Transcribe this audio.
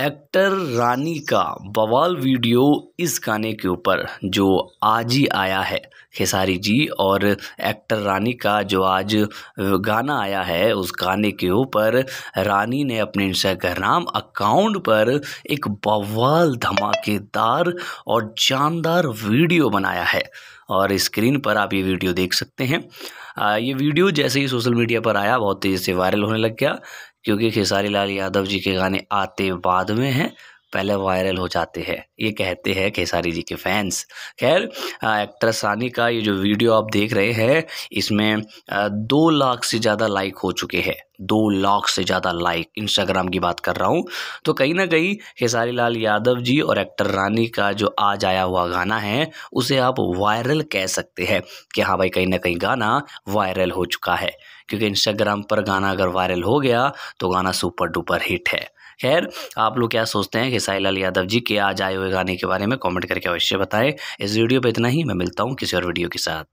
actor रानी का बवाल video इस गाने के ऊपर जो आज ही आया है खेसारी जी और एक्टर रानी का जो आज गाना आया है उस गाने के ऊपर रानी ने अपने इंस्टाग्राम अकाउंट पर एक बवाल धमाकेदार और जानदार वीडियो बनाया है और स्क्रीन पर आप ये वीडियो देख सकते हैं आ, ये वीडियो जैसे ही सोशल मीडिया पर आया बहुत तेज़ी से वायरल होने लग गया क्योंकि खेसारी लाल यादव जी के गाने आते बाद में हैं पहले वायरल हो जाते हैं ये कहते हैं खेसारी जी के फैंस खैर एक्ट्रेस रानी का ये जो वीडियो आप देख रहे हैं इसमें दो लाख से ज़्यादा लाइक हो चुके हैं दो लाख से ज़्यादा लाइक इंस्टाग्राम की बात कर रहा हूँ तो कहीं ना कहीं खेसारी लाल यादव जी और एक्टर रानी का जो आज आया हुआ गाना है उसे आप वायरल कह सकते हैं कि हाँ भाई कहीं ना कहीं गाना वायरल हो चुका है क्योंकि इंस्टाग्राम पर गाना अगर वायरल हो गया तो गाना सुपर डुपर हिट है खैर आप लोग क्या सोचते हैं साईलाल यादव जी के आज आए हुए गाने के बारे में कमेंट करके अवश्य बताएं इस वीडियो पे इतना ही मैं मिलता हूँ किसी और वीडियो के साथ